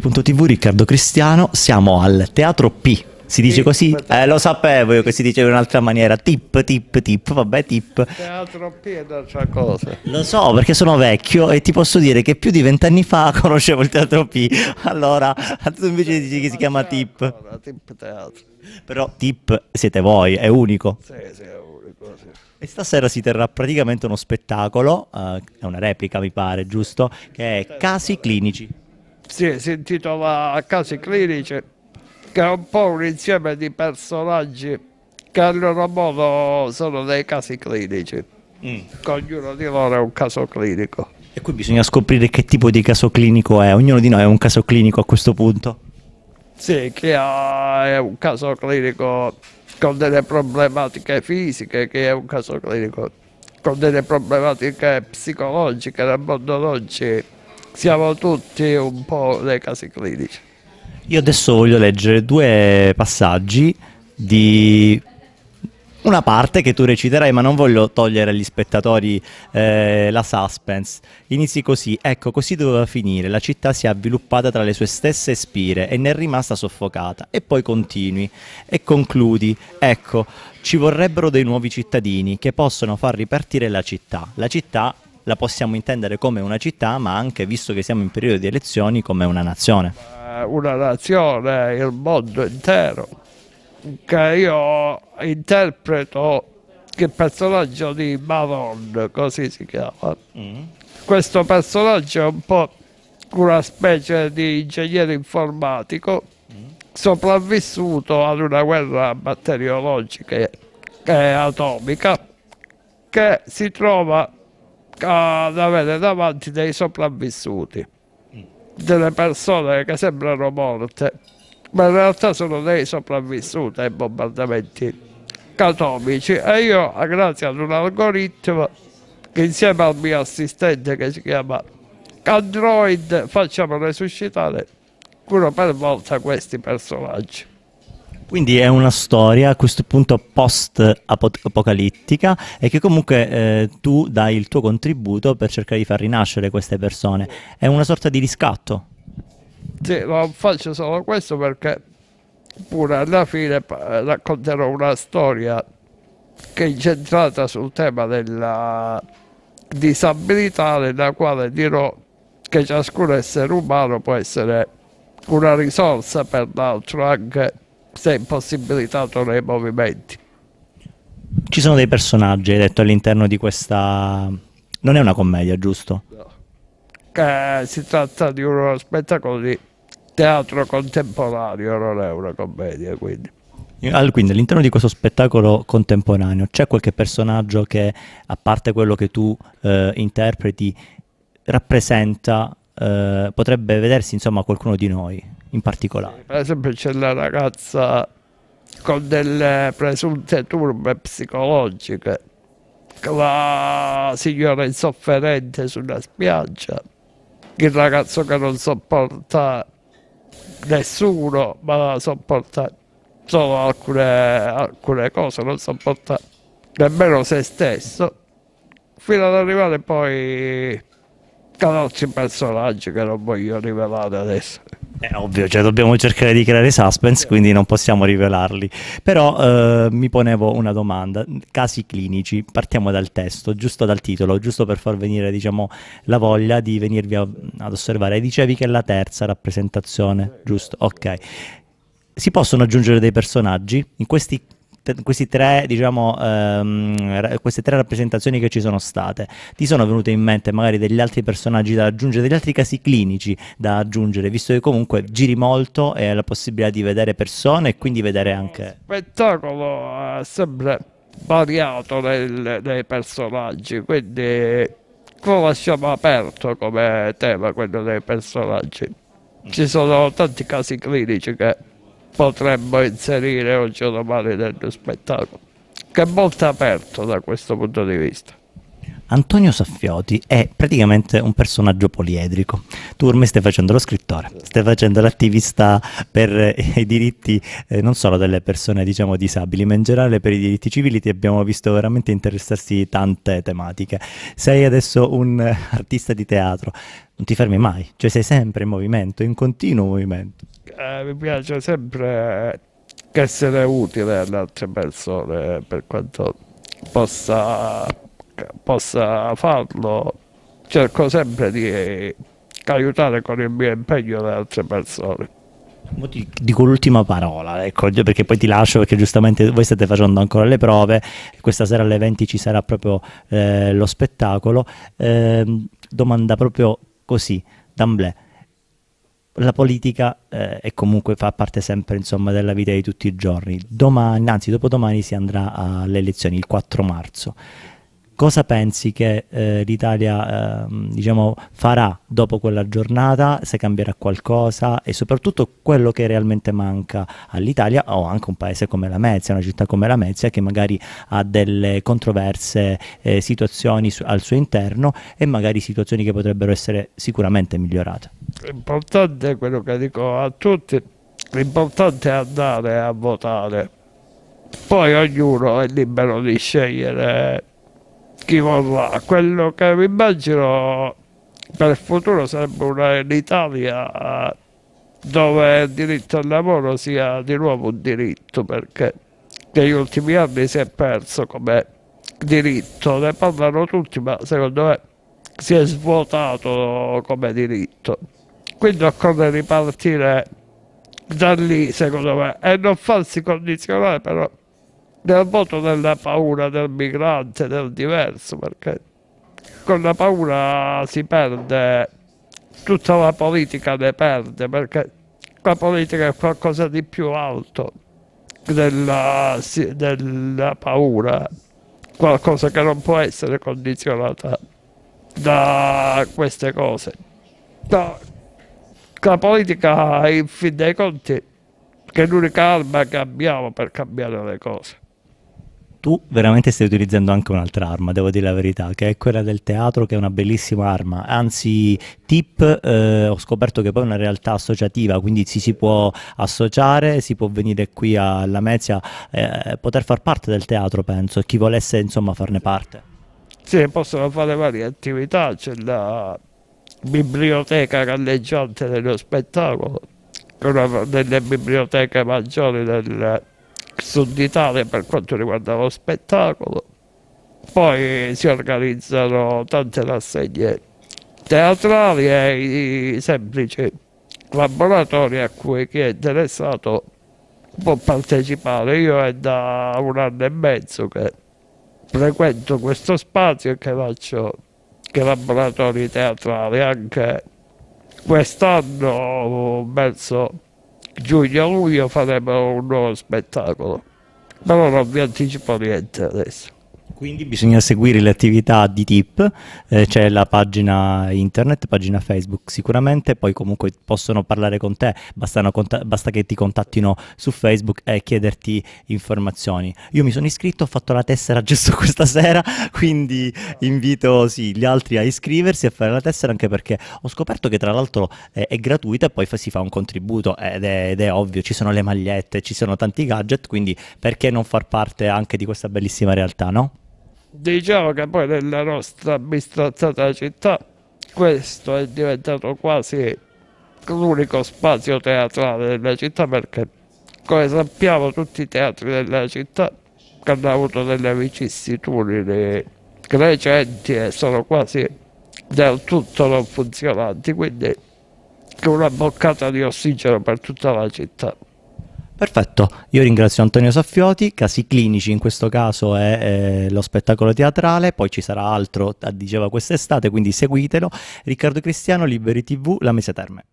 Liberi.tv, Riccardo Cristiano, siamo al Teatro P. Si dice sì, così? Eh, lo sapevo io che si diceva in un'altra maniera. Tip, tip, tip, vabbè, tip. Teatro P è un'altra cosa. Lo so perché sono vecchio e ti posso dire che più di vent'anni fa conoscevo il Teatro P. Allora, tu invece dici che si chiama Tip. Allora, tip Teatro. Però Tip siete voi, è unico. Sì, sì, è unico, sì. E stasera si terrà praticamente uno spettacolo, uh, è una replica mi pare, giusto? Che è Casi Clinici si è sentito a casi clinici, che è un po' un insieme di personaggi che a loro modo sono dei casi clinici. Mm. Ognuno di loro è un caso clinico. E qui bisogna scoprire che tipo di caso clinico è. Ognuno di noi è un caso clinico a questo punto. Sì, chi è un caso clinico con delle problematiche fisiche, chi è un caso clinico con delle problematiche psicologiche nel mondo d'oggi siamo tutti un po' dei casi clinici. Io adesso voglio leggere due passaggi di una parte che tu reciterai, ma non voglio togliere agli spettatori eh, la suspense. Inizi così, ecco, così doveva finire. La città si è avviluppata tra le sue stesse spire e ne è rimasta soffocata. E poi continui e concludi, ecco, ci vorrebbero dei nuovi cittadini che possano far ripartire la città. La città la possiamo intendere come una città, ma anche, visto che siamo in periodo di elezioni, come una nazione. Eh, una nazione, il mondo intero, che io interpreto il personaggio di Maron, così si chiama. Mm. Questo personaggio è un po' una specie di ingegnere informatico mm. sopravvissuto ad una guerra batteriologica e atomica che si trova ad ah, avere davanti dei sopravvissuti, delle persone che sembrano morte, ma in realtà sono dei sopravvissuti ai eh, bombardamenti catomici. e io grazie ad un algoritmo insieme al mio assistente che si chiama Android facciamo resuscitare uno per volta questi personaggi. Quindi è una storia a questo punto post-apocalittica e che comunque eh, tu dai il tuo contributo per cercare di far rinascere queste persone. È una sorta di riscatto. Sì, ma faccio solo questo perché pure alla fine eh, racconterò una storia che è incentrata sul tema della disabilità, nella quale dirò che ciascun essere umano può essere una risorsa per l'altro anche se impossibilitato nei movimenti. Ci sono dei personaggi, hai detto, all'interno di questa... Non è una commedia, giusto? No. Che si tratta di uno spettacolo di teatro contemporaneo, non è una commedia, quindi. All, quindi all'interno di questo spettacolo contemporaneo c'è qualche personaggio che, a parte quello che tu eh, interpreti, rappresenta eh, potrebbe vedersi insomma qualcuno di noi in particolare. Per esempio c'è la ragazza con delle presunte turbe psicologiche, la signora insofferente sulla spiaggia, il ragazzo che non sopporta nessuno, ma sopporta solo alcune, alcune cose, non sopporta nemmeno se stesso, fino ad arrivare poi conosci il personaggio che non voglio rivelare adesso. È eh, ovvio, cioè dobbiamo cercare di creare suspense, quindi non possiamo rivelarli. Però eh, mi ponevo una domanda, casi clinici, partiamo dal testo, giusto dal titolo, giusto per far venire diciamo, la voglia di venirvi a, ad osservare. Dicevi che è la terza rappresentazione, giusto? Ok. Si possono aggiungere dei personaggi? In questi questi tre, diciamo, ehm, queste tre rappresentazioni che ci sono state, ti sono venute in mente magari degli altri personaggi da aggiungere, degli altri casi clinici da aggiungere, visto che comunque giri molto e hai la possibilità di vedere persone e quindi vedere anche... spettacolo è sempre variato nel, nei personaggi, quindi lo lasciamo aperto come tema quello dei personaggi. Ci sono tanti casi clinici che potremmo inserire oggi o domani nel mio spettacolo, che è molto aperto da questo punto di vista. Antonio Saffioti è praticamente un personaggio poliedrico. Tu ormai stai facendo lo scrittore, stai facendo l'attivista per eh, i diritti eh, non solo delle persone diciamo disabili, ma in generale per i diritti civili ti abbiamo visto veramente interessarsi di tante tematiche. Sei adesso un eh, artista di teatro, non ti fermi mai, cioè sei sempre in movimento, in continuo movimento eh, mi piace sempre essere utile alle altre persone per quanto possa, possa farlo. Cerco sempre di aiutare con il mio impegno le altre persone. Ti Dico l'ultima parola, ecco, perché poi ti lascio perché giustamente voi state facendo ancora le prove, questa sera alle 20 ci sarà proprio eh, lo spettacolo. Eh, domanda proprio così, d'amblè la politica eh, è comunque fa parte sempre insomma, della vita di tutti i giorni. Domani, anzi dopodomani si andrà alle elezioni, il 4 marzo cosa pensi che eh, l'Italia eh, diciamo, farà dopo quella giornata, se cambierà qualcosa e soprattutto quello che realmente manca all'Italia o anche un paese come la Mezia, una città come la Mezia che magari ha delle controverse eh, situazioni su al suo interno e magari situazioni che potrebbero essere sicuramente migliorate. L'importante è quello che dico a tutti, l'importante è andare a votare, poi ognuno è libero di scegliere schifo quello che mi immagino per il futuro sarebbe un'Italia dove il diritto al lavoro sia di nuovo un diritto perché negli ultimi anni si è perso come diritto, ne parlano tutti ma secondo me si è svuotato come diritto quindi occorre ripartire da lì secondo me e non farsi condizionare però del voto della paura del migrante, del diverso, perché con la paura si perde, tutta la politica ne perde, perché la politica è qualcosa di più alto della, della paura, qualcosa che non può essere condizionata da queste cose. Da, la politica, in fin dei conti, che è l'unica arma che abbiamo per cambiare le cose tu veramente stai utilizzando anche un'altra arma, devo dire la verità, che è quella del teatro, che è una bellissima arma. Anzi, TIP eh, ho scoperto che poi è una realtà associativa, quindi ci si può associare, si può venire qui alla Mezia, eh, poter far parte del teatro, penso, chi volesse insomma farne parte. Sì, possono fare varie attività, c'è la biblioteca galleggiante dello spettacolo, una delle biblioteche maggiori del Sud Italia per quanto riguarda lo spettacolo. Poi si organizzano tante rassegne teatrali e i semplici laboratori a cui chi è interessato può partecipare. Io è da un anno e mezzo che frequento questo spazio e che faccio che laboratori teatrali anche quest'anno verso giugno-luglio farebbero un nuovo spettacolo. Però non vi anticipo niente adesso. Quindi bisogna seguire le attività di TIP, eh, c'è la pagina internet, pagina Facebook sicuramente, poi comunque possono parlare con te, cont basta che ti contattino su Facebook e chiederti informazioni. Io mi sono iscritto, ho fatto la tessera giusto questa sera, quindi invito sì, gli altri a iscriversi e a fare la tessera anche perché ho scoperto che tra l'altro eh, è gratuita e poi fa si fa un contributo ed è, ed è ovvio, ci sono le magliette, ci sono tanti gadget, quindi perché non far parte anche di questa bellissima realtà, no? Diciamo che poi nella nostra bistrazzata città questo è diventato quasi l'unico spazio teatrale della città perché come sappiamo tutti i teatri della città hanno avuto delle vicissitudini recenti e sono quasi del tutto non funzionanti quindi una boccata di ossigeno per tutta la città. Perfetto, io ringrazio Antonio Saffioti, casi clinici in questo caso è eh, lo spettacolo teatrale, poi ci sarà altro, eh, diceva quest'estate, quindi seguitelo. Riccardo Cristiano, Liberi TV, La Mese Terme.